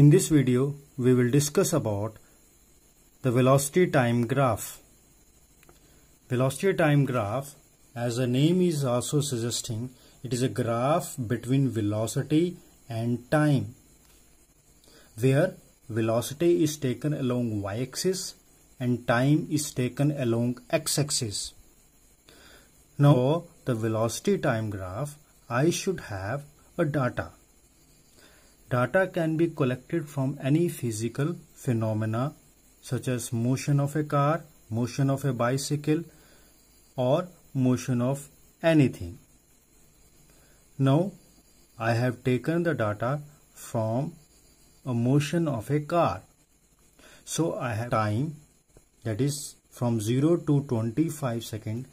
In this video, we will discuss about the velocity time graph. Velocity time graph, as the name is also suggesting, it is a graph between velocity and time, where velocity is taken along y-axis and time is taken along x-axis. Now, the velocity time graph, I should have a data Data can be collected from any physical phenomena such as motion of a car, motion of a bicycle or motion of anything. Now I have taken the data from a motion of a car. So I have time that is from 0 to 25 second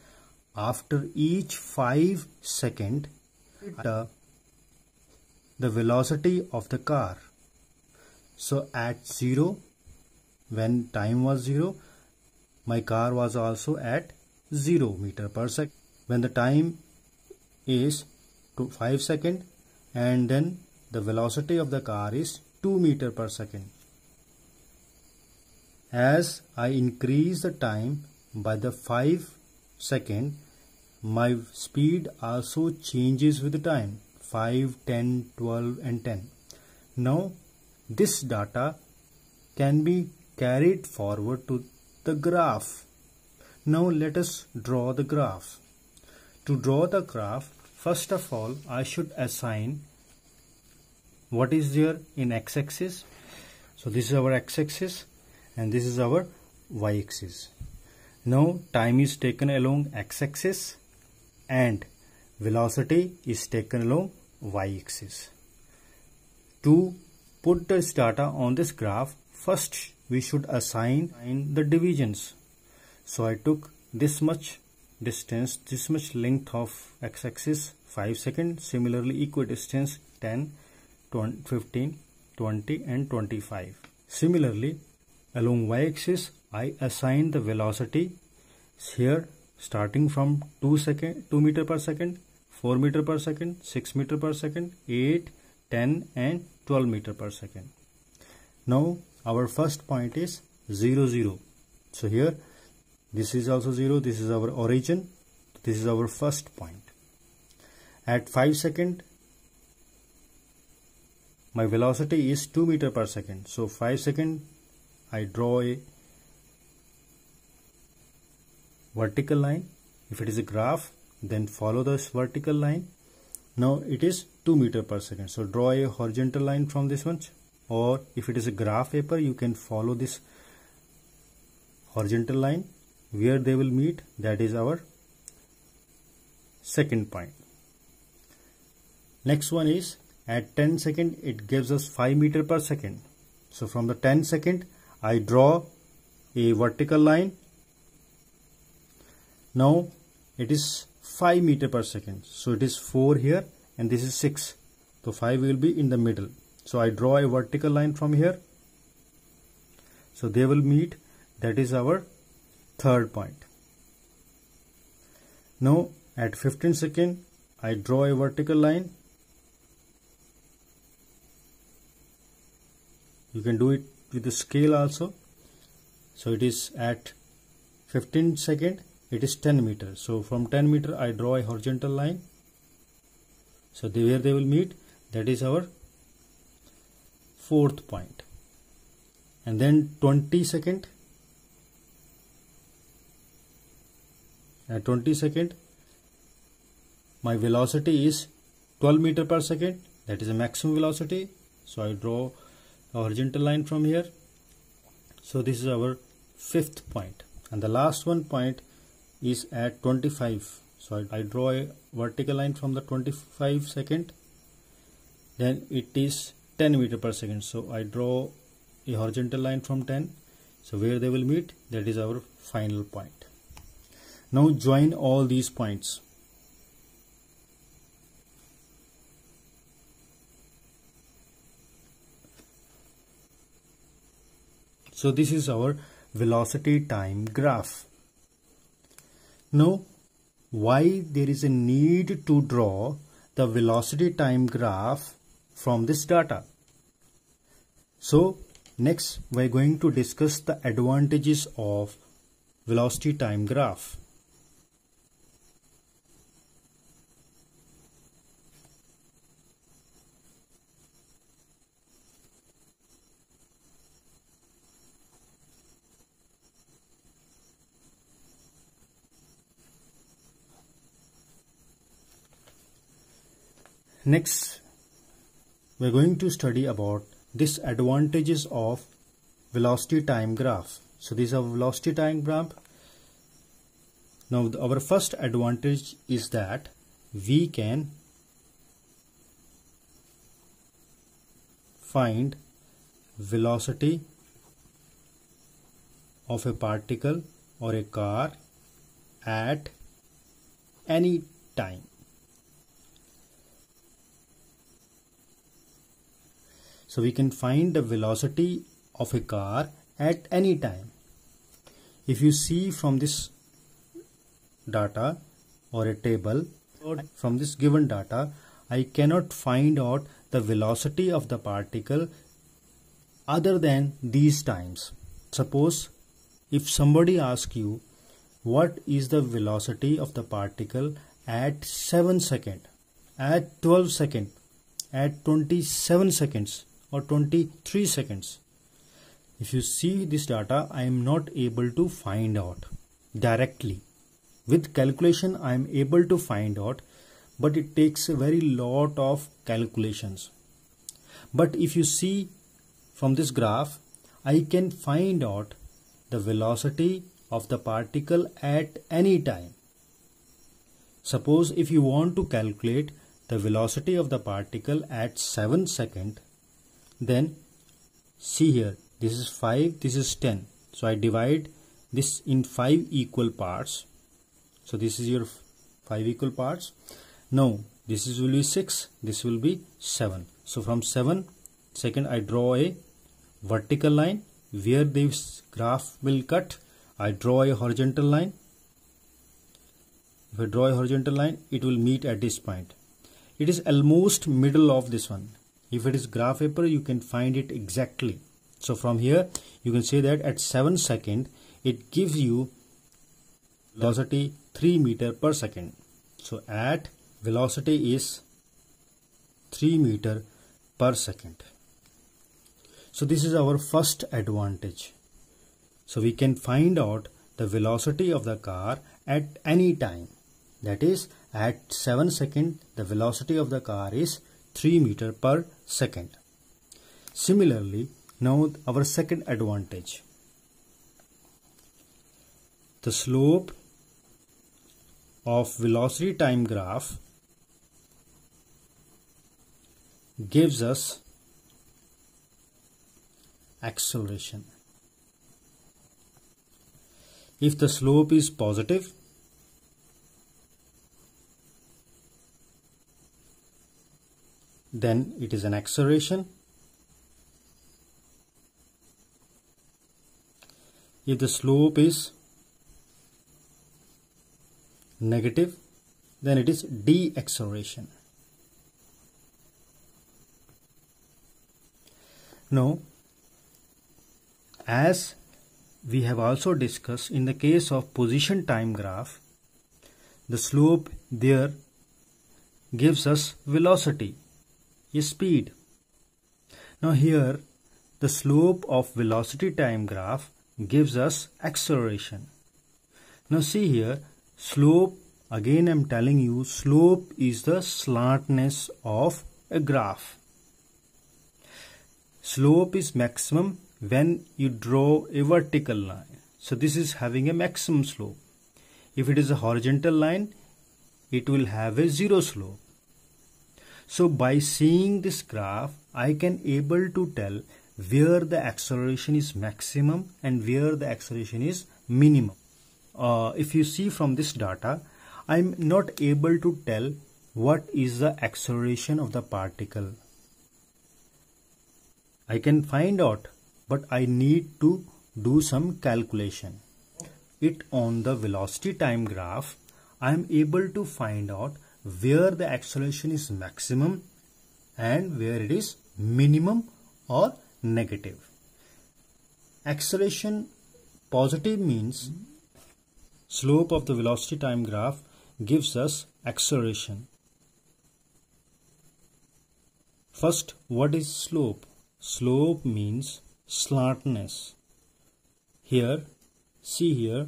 after each 5 second the the velocity of the car. So at 0, when time was 0, my car was also at 0 meter per second. When the time is to 5 second and then the velocity of the car is 2 meter per second. As I increase the time by the 5 second, my speed also changes with the time. 5 10 12 and 10 now this data can be carried forward to the graph now let us draw the graph to draw the graph first of all I should assign what is there in x-axis so this is our x-axis and this is our y-axis now time is taken along x-axis and velocity is taken along y-axis. To put this data on this graph, first we should assign the divisions. So I took this much distance, this much length of x-axis 5 seconds, similarly equidistance 10, 20, 15, 20 and 25. Similarly, along y-axis, I assign the velocity here starting from 2 second 2 meter per second 4 meter per second, 6 meter per second, 8, 10 and 12 meter per second. Now our first point is 0, 0. So here this is also 0, this is our origin, this is our first point. At 5 second my velocity is 2 meter per second. So 5 second I draw a vertical line. If it is a graph then follow this vertical line now it is 2 meter per second so draw a horizontal line from this one or if it is a graph paper you can follow this horizontal line where they will meet that is our second point next one is at 10 second it gives us 5 meter per second so from the 10 second I draw a vertical line now it is 5 meter per second so it is 4 here and this is 6 so 5 will be in the middle so I draw a vertical line from here so they will meet that is our third point now at 15 second I draw a vertical line you can do it with the scale also so it is at 15 second it is 10 meter so from 10 meter I draw a horizontal line so they, where they will meet that is our fourth point and then 20 second at 20 second my velocity is 12 meter per second that is a maximum velocity so I draw a horizontal line from here so this is our fifth point and the last one point is at 25 so I, draw a vertical line from the 25 second then it is 10 meter per second so I draw a horizontal line from 10 so where they will meet that is our final point now join all these points so this is our velocity time graph now, why there is a need to draw the velocity time graph from this data? So, next we're going to discuss the advantages of velocity time graph. Next, we're going to study about disadvantages of velocity time graph. So these are velocity time graph. Now our first advantage is that we can find velocity of a particle or a car at any time So we can find the velocity of a car at any time. If you see from this data or a table or from this given data, I cannot find out the velocity of the particle other than these times. Suppose if somebody asks you what is the velocity of the particle at 7 second, at 12 second, at 27 seconds, or 23 seconds if you see this data I am not able to find out directly with calculation I am able to find out but it takes a very lot of calculations but if you see from this graph I can find out the velocity of the particle at any time suppose if you want to calculate the velocity of the particle at 7 second then see here this is 5 this is 10 so I divide this in 5 equal parts so this is your 5 equal parts now this is will be 6 this will be 7 so from 7 second I draw a vertical line where this graph will cut I draw a horizontal line if I draw a horizontal line it will meet at this point it is almost middle of this one if it is graph paper you can find it exactly so from here you can say that at 7 second it gives you velocity 3 meter per second so at velocity is 3 meter per second so this is our first advantage so we can find out the velocity of the car at any time that is at 7 second the velocity of the car is 3 meter per second. Similarly, now our second advantage. The slope of velocity time graph gives us acceleration. If the slope is positive, then it is an acceleration. If the slope is negative, then it is deacceleration. Now, as we have also discussed in the case of position time graph, the slope there gives us velocity is speed. Now here the slope of velocity time graph gives us acceleration. Now see here slope again I'm telling you slope is the slantness of a graph. Slope is maximum when you draw a vertical line. So this is having a maximum slope. If it is a horizontal line it will have a zero slope. So by seeing this graph, I can able to tell where the acceleration is maximum and where the acceleration is minimum. Uh, if you see from this data, I'm not able to tell what is the acceleration of the particle. I can find out, but I need to do some calculation. It on the velocity time graph, I am able to find out where the acceleration is maximum and where it is minimum or negative. Acceleration positive means slope of the velocity time graph gives us acceleration. First, what is slope? Slope means slantness. Here, see here,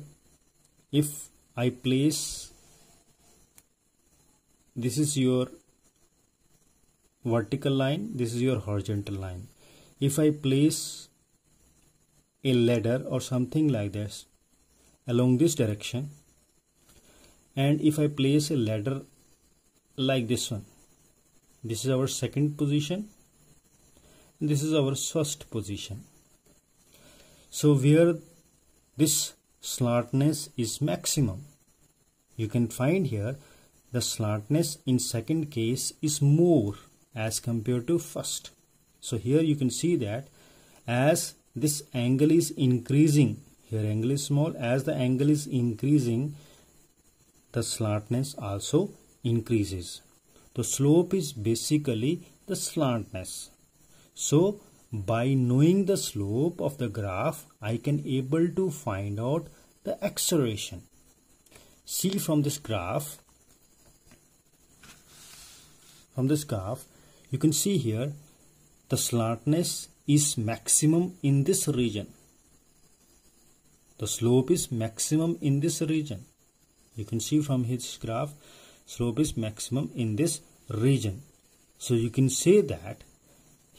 if I place this is your vertical line this is your horizontal line if I place a ladder or something like this along this direction and if I place a ladder like this one this is our second position this is our first position so where this smartness is maximum you can find here the slantness in second case is more as compared to first. So here you can see that as this angle is increasing, here angle is small, as the angle is increasing, the slantness also increases. The slope is basically the slantness. So by knowing the slope of the graph, I can able to find out the acceleration. See from this graph from this graph you can see here the slantness is maximum in this region the slope is maximum in this region you can see from his graph slope is maximum in this region so you can say that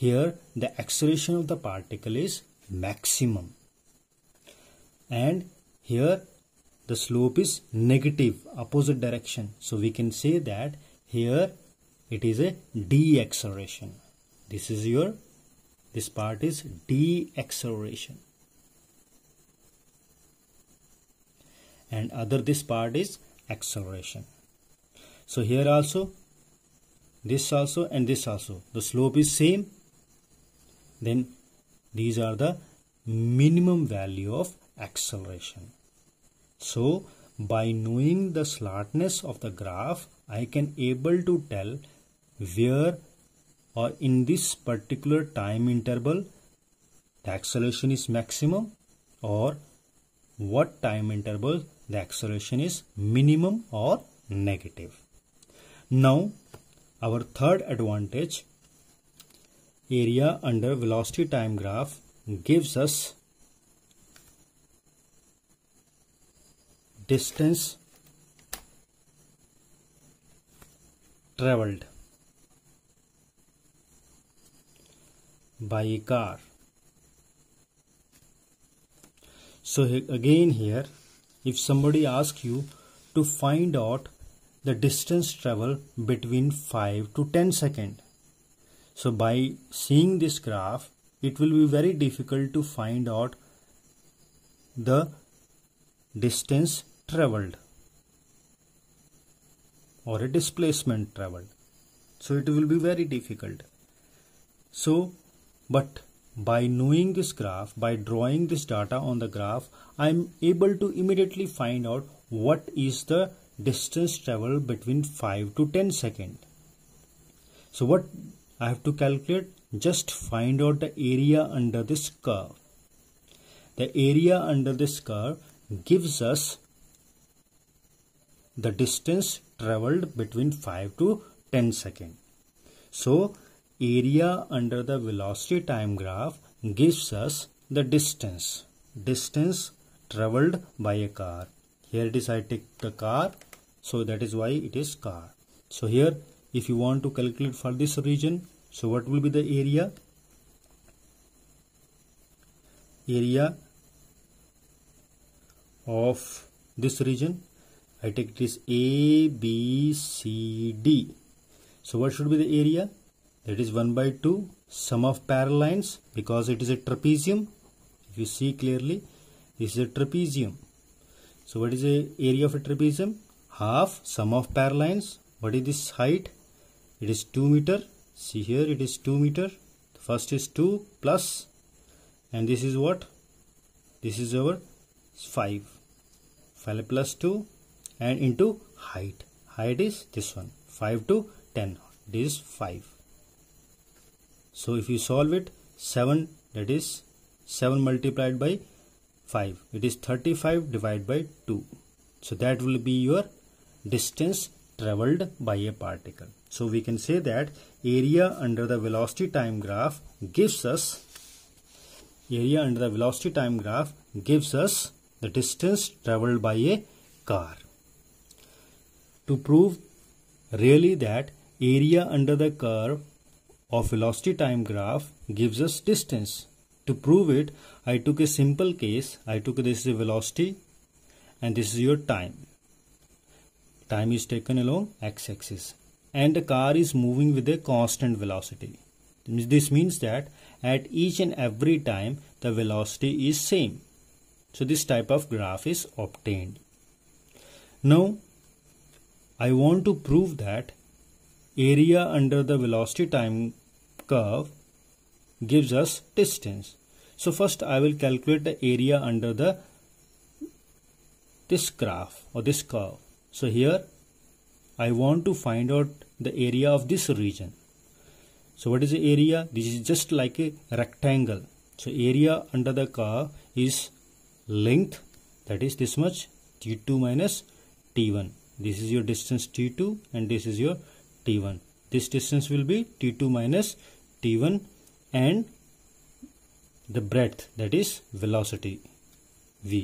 here the acceleration of the particle is maximum and here the slope is negative opposite direction so we can say that here it is a deacceleration this is your this part is deacceleration and other this part is acceleration so here also this also and this also the slope is same then these are the minimum value of acceleration so by knowing the slartness of the graph i can able to tell where or in this particular time interval the acceleration is maximum or what time interval the acceleration is minimum or negative. Now our third advantage area under velocity time graph gives us distance traveled by a car so again here if somebody asks you to find out the distance travelled between 5 to 10 second so by seeing this graph it will be very difficult to find out the distance traveled or a displacement traveled so it will be very difficult so but by knowing this graph, by drawing this data on the graph, I'm able to immediately find out what is the distance traveled between 5 to 10 second. So what I have to calculate? Just find out the area under this curve. The area under this curve gives us the distance traveled between 5 to 10 second. So area under the velocity time graph gives us the distance. Distance traveled by a car. Here it is I take the car. So that is why it is car. So here if you want to calculate for this region. So what will be the area? Area of this region. I take this A, B, C, D. So what should be the area? that is 1 by 2 sum of parallel lines because it is a trapezium if you see clearly this is a trapezium so what is the area of a trapezium half sum of parallel lines what is this height it is 2 meter see here it is 2 meter the first is 2 plus and this is what this is our 5 5 plus 2 and into height height is this one 5 to 10 this is 5 so if you solve it 7 that is 7 multiplied by 5 it is 35 divided by 2. So that will be your distance traveled by a particle. So we can say that area under the velocity time graph gives us area under the velocity time graph gives us the distance traveled by a car. To prove really that area under the curve of velocity time graph gives us distance. To prove it, I took a simple case. I took this is velocity and this is your time. Time is taken along x-axis and the car is moving with a constant velocity. This means that at each and every time the velocity is same. So this type of graph is obtained. Now I want to prove that area under the velocity time curve gives us distance. So first I will calculate the area under the this graph or this curve. So here I want to find out the area of this region. So what is the area? This is just like a rectangle. So area under the curve is length that is this much t2 minus t1. This is your distance t2 and this is your t1. This distance will be t2 minus t1 and the breadth that is velocity v.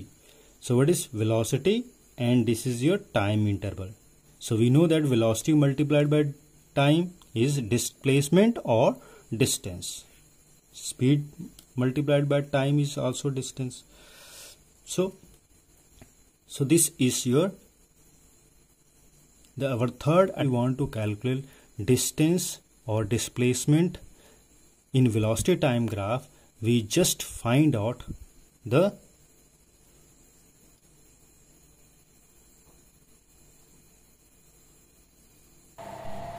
So what is velocity and this is your time interval. So we know that velocity multiplied by time is displacement or distance. Speed multiplied by time is also distance. So, so this is your the our third I want to calculate distance or displacement in velocity time graph we just find out the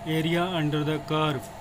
area under the curve